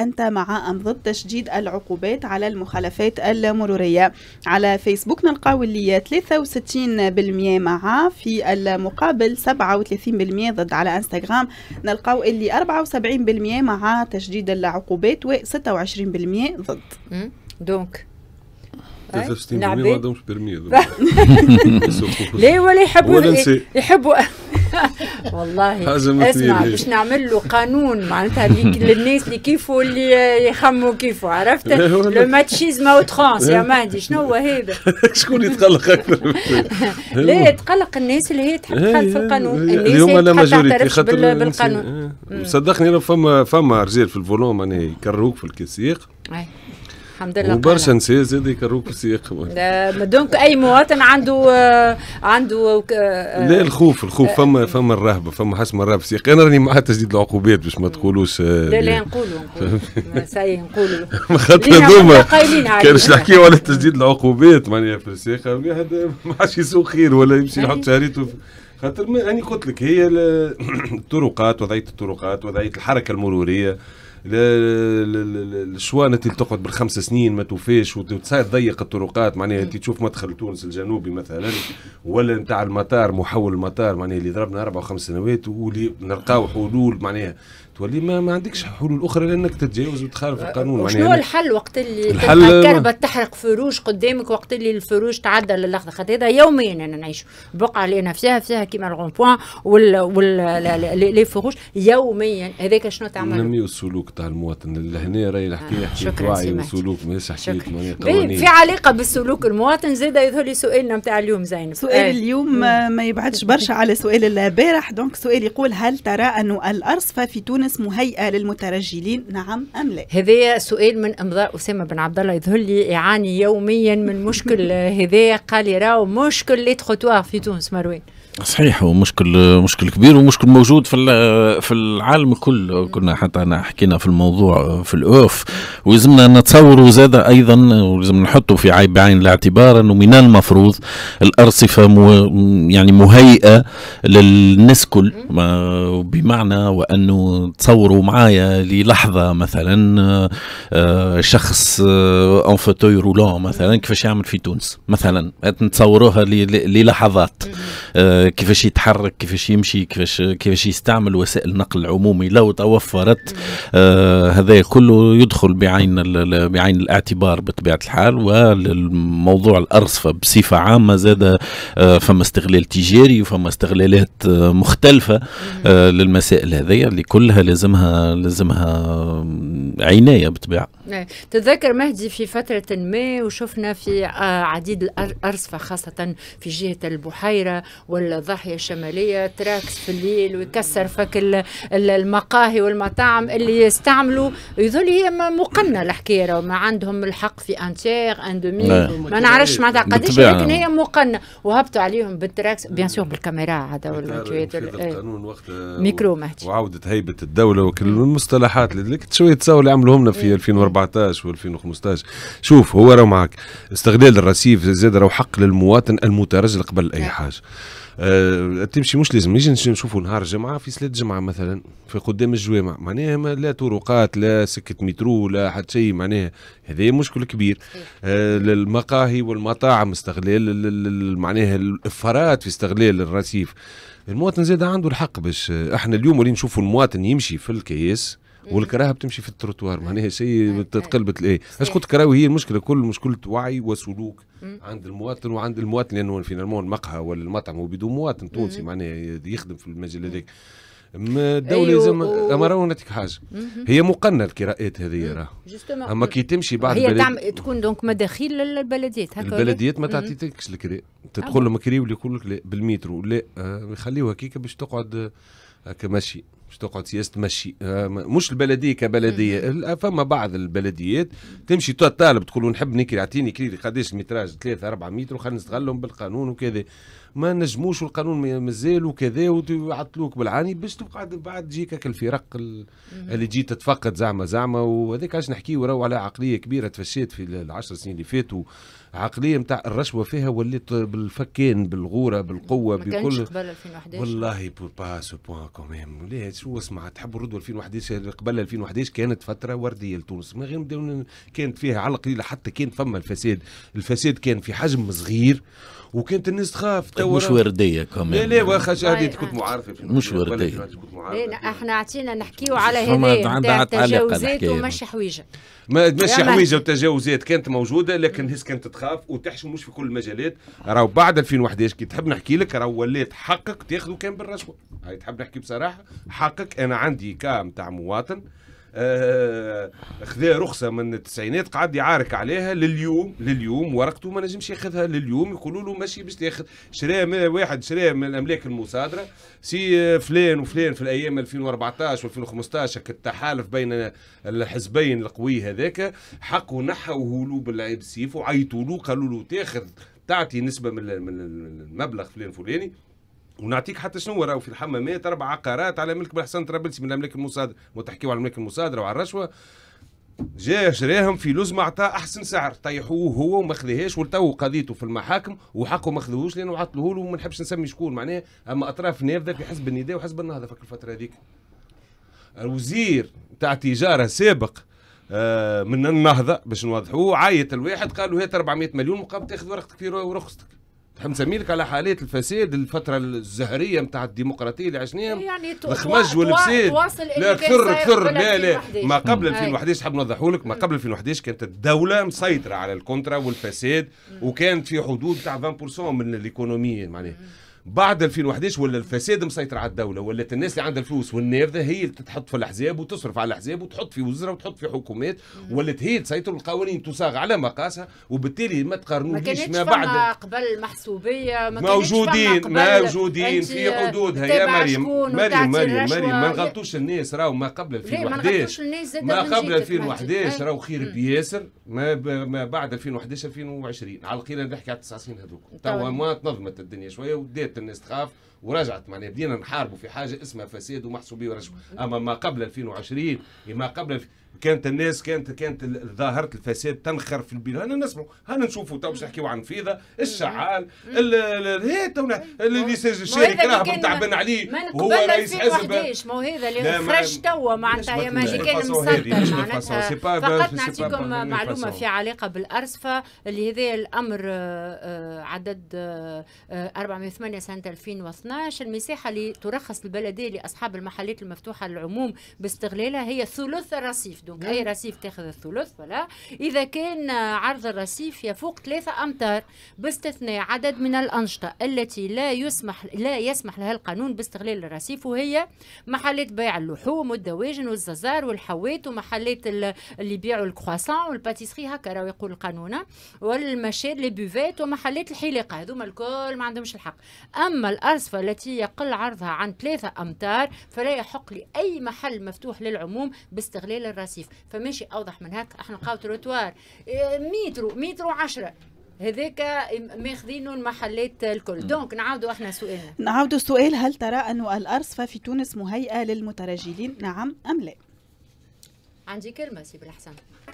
أنت مع أم ضد تشديد العقوبات على المخالفات المرورية على فيسبوك نلقاو اللي 63% مع في المقابل 37% ضد على انستغرام نلقاو اللي 74% مع تشديد العقوبات و 26% ضد دونك hmm. 63% ما عندهمش لا ولا يحبوا يحبوا والله اسمع باش نعمل له قانون معناتها للناس اللي كيفوا اللي يخموا كيفوا عرفت لو ماتشيزم او ترونس يا مهدي شنو هو هذا؟ شكون يتقلق اكثر؟ لا يتقلق الناس اللي هي تحب تخالف القانون اليوم لا ماجوريتي خاطر بالقانون صدقني فما فما رجال في الفولون معناها يكرهوك في الكسيق الحمد لله وبرشا نساء زاد يكروك السياق ما دونك اي مواطن عنده آه، عنده آه، آه، لا الخوف الخوف فما فما الرهبه فما حسم الرهبه السياق انا راني مع تجديد العقوبات باش ما تقولوش لا لا نقولوا نقولوا ساي نقولوا خاطر هذوما باش نحكيو على تجديد العقوبات معناها في السياق ما عادش يسوق خير ولا يمشي يحط شهريته خاطر انا قلت لك هي الطرقات وضعيه الطرقات وضعيه الحركه المروريه الشوان انت تقعد بالخمس سنين ما توفيش وتصير ضيق الطرقات معناها انت تشوف مدخل تونس الجنوبي مثلا ولا نتاع المطار محول المطار معناها اللي ضربنا اربع وخمس سنوات واللي نلقاو حلول معناها تولي ما, ما عندكش حلول اخرى لانك تتجاوز وتخالف القانون يعني شنو يعني الحل وقت اللي الحل الكربه تحرق فروج قدامك وقت اللي الفروج تعدى للحظه خاطر هذا يوميا انا نعيش البقعه اللي انا فيها فيها كيما الغون بوان وال, وال... لي فروج يوميا هذاك شنو تعمل نمي السلوك تاع المواطن لهنا راهي الحكايه حكايه وعي وسلوك ماهيش حكايه قوانين في علاقه بالسلوك المواطن زاد يظهر لي سؤالنا نتاع اليوم زين سؤال آه. اليوم ما يبعدش برشا على سؤال البارح دونك سؤال يقول هل ترى انه الارصفه في تونس تونس مهيئه للمترجلين نعم ام لا هذا سؤال من امضاء اسامه بن عبد الله يظهر لي يعاني يوميا من مشكل هذا قال لي راهو مشكل لي في تونس مروان صحيح هو مشكل مشكل كبير ومشكل موجود في في العالم كل كنا حتى أنا حكينا في الموضوع في الاوف ولازمنا نتصوروا زاد ايضا ولازم نحطوا في عين بعين الاعتبار انه من المفروض الارصفه مو يعني مهيئه للناس كل بمعنى وانه تصوروا معايا للحظه مثلا آه، شخص اون فوتوي رولون مثلا كيفاش يعمل في تونس مثلا نتصوروها للحظات آه، كيفاش يتحرك كيفاش يمشي كيفاش كيفاش يستعمل وسائل النقل العمومي لو توفرت آه، هذا كله يدخل بعين بعين الاعتبار بطبيعه الحال والموضوع الارصفه بصفه عامه زاد فما استغلال تجاري وفما استغلالات مختلفه للمسائل هذه اللي كلها لازمها لازمها عنايه بالطبيعه نعم. تذكر مهدي في فتره ما وشفنا في آه، عديد الارصفه خاصه في جهه البحيره والضاحيه الشماليه تراكس في الليل ويكسر فك المقاهي والمطاعم اللي يستعملوا يظل هي مقنه الحكايه ما عندهم الحق في انتيغ أندومي ان دومي نعم. ما نعرفش معناتها قداش لكن هي مقنه وهبطوا عليهم بالتراكس بيان سور بالكاميرا هذا ميكرو مهدي وعوده هيبه الدوله وكل المصطلحات اللي كنت شويه تساو اللي عملوهم لنا في 2014 إيه. و2015 شوف هو راه معك استغلال الرصيف زاد راه حق للمواطن المترجل قبل اي إيه. حاجه أه تمشي مش لازم نجي نشوفوا نهار جمعه في سلات الجمعه مثلا في قدام الجوامع معناها ما لا طرقات لا سكه مترو لا حتى شيء معناها هذا مشكل كبير أه المقاهي والمطاعم استغلال معناها الافارات في استغلال الرصيف المواطن زاد عنده الحق باش آه، احنا اليوم اللي نشوفوا المواطن يمشي في الكياس والكراهه بتمشي في التروتوار معناها شيء آه، تتقلبت آه. الايه قلت الكراهه هي المشكله كل مشكله وعي وسلوك عند المواطن وعند المواطن لانه فينالمون المقهى ولا المطعم وبدون بدون مواطن تونسي معناها يخدم في المجال هذاك ما الدوله لازم أيوه. اما راهو نعطيك حاجه هي مقننه الكراءات هذه راه اما كي تمشي بعد هي تعمل تكون دونك مداخيل للبلديات هكا البلديات ما تعطيكش الكراء تدخل لهم كراء ولا يقول لك لا بالمترو لا يخليوها آه، كيكه باش تقعد هكا ماشي باش تقعد سياسه تمشي آه، مش البلديه كبلديه فما بعض البلديات تمشي تطالب تقول نحب نكري اعطيني كري قداش المتراج 3 4 متر وخلينا نستغلهم بالقانون وكذا ما نجموش والقانون مازال وكذا ويعطلوك بالعاني باش تبقى بعد تجيك الفرق اللي تجي تتفقد زعما زعما وهذاك علاش نحكيو راهو على عقليه كبيره تفشيت في العشر سنين اللي فاتوا عقليه نتاع الرشوه فيها وليت بالفكان بالغوره بالقوه ما بكل قبل 2011 والله بو با سو بوان كوميم شو اسمها تحب الرد 2011 قبل 2011 كانت فتره ورديه لتونس من غير كانت فيها على القليله حتى كان فما الفساد الفساد كان في حجم صغير وكانت الناس تخاف تو مش ورديه كمان لا لا واخا هذه طيب. كنت معارفه مش ورديه احنا عطينا نحكيو على هذه التجاوزات ومش حويجه ماشي حويجه وتجاوزات كانت موجوده لكن الناس كانت تخاف وتحشم مش في كل المجالات راهو بعد 2011 كي تحب نحكي لك راهو ولات حقك تاخذه كان بالرشوه هاي تحب نحكي بصراحه حق حقك انا عندي كام تاع مواطن آه خذا رخصه من التسعينات قعد يعارك عليها لليوم لليوم ورقته ما نجمش ياخذها لليوم يقولوا له ماشي باش تاخذ شرا واحد شرا من الاملاك المصادره سي فلان وفلان في الايام 2014 و2015 التحالف بين الحزبين القوي هذاك حقه نحوه له بالعيد السيف وعيطوا له قالوا له تاخذ تعطي نسبه من المبلغ فلان فلاني ونعطيك حتى شنو راهو في الحمامات اربع عقارات على ملك بالحسن طرابلسي ترابلسي من الاملاك المصادره وتحكيوا على الاملاك المصادره وعلى الرشوه جا شراهم في لزمه عطاه احسن سعر طيحوه هو وما خذيهاش ولتو قضيته في المحاكم وحقه ما خذوهوش لانه عطلوه له وما نحبش نسمي شكون معناه اما اطراف نافذه في حزب النداء وحزب النهضه في الفتره هذيك الوزير تاع تجاره سابق آه، من النهضه باش نوضحوه عيط الواحد له هات 400 مليون مقابل تاخذ ورقتك في رخصتك تحب لك على حالات الفساد الفتره الزهريه نتاع الديمقراطيه اللي عشناها يعني الخمج والفساد لا كثر كثر لا لا ما قبل 2011 حاب نوضحوا لك ما قبل 2011 كانت الدوله مسيطره على الكونترا والفساد وكانت في حدود تاع 20% من الايكونومي معناها بعد 2011 ولا الفساد مسيطر على الدوله ولا الناس اللي عندها الفلوس والنافذه هي اللي تتحط في الاحزاب وتصرف على الاحزاب وتحط في وزراء وتحط في حكومات ولا هي تسيطر القوانين تصاغ على مقاسها وبالتالي ما تقارنوش ما, ما بعد قبل محسوبيه ما موجودين موجودين في حدودها يا مريم مريم مريم مريم ما نغلطوش الناس راهو ما قبل 2011 ما قبل 2011 راهو خير بياسر ما, ما بعد 2011 2020 على القليله نحكي على سنين هذوك توا ما تنظمت الدنيا شويه ودات դնես թխավ ورجعت معناها بدينا نحاربوا في حاجه اسمها فساد ومحسوبيه ورشوه اما ما قبل 2020 ما قبل كانت الناس كانت كانت ظاهره الفساد تنخر في البلاد هنا نسمعوا هنا نشوفوا تو نحكيوا عن فيضه الشعال هي تو اللي يسجل شاري راهب متعبان عليه هو رئيس حزب ما هو هذا اللي فرش توا معناتها يا ماجي كان مسطر معناتها فقط نعطيكم معلومه في علاقه بالارصفه اللي هذا الامر آه، آه، عدد 408 آه، سنه 2012 15 المساحة اللي ترخص البلدية لأصحاب المحلات المفتوحة للعموم باستغلالها هي ثلث الرصيف دونك نعم. أي رصيف تاخذ الثلث ولا إذا كان عرض الرصيف يفوق ثلاثة أمتار باستثناء عدد من الأنشطة التي لا يسمح لا يسمح لها القانون باستغلال الرصيف وهي محلات بيع اللحوم والدواجن والززار والحوات ومحلات اللي يبيعوا الكرواسون والباتيسري هكا راهو يقول القانون والمشاد لي بوفيت ومحلات الحلاقة هذوما الكل ما عندهمش الحق أما الأرصفة التي يقل عرضها عن 3 أمتار فلا يحق لأي محل مفتوح للعموم باستغلال الرصيف فماشي أوضح من هكا احنا نلقاو تروتوار إيه، مترو مترو عشرة هذاك ماخذينه المحلات الكل دونك نعاودوا احنا سؤالنا نعاودوا السؤال هل ترى أن الأرصفة في تونس مهيئة للمترجلين نعم أم لا عندي كلمة سي بالحسن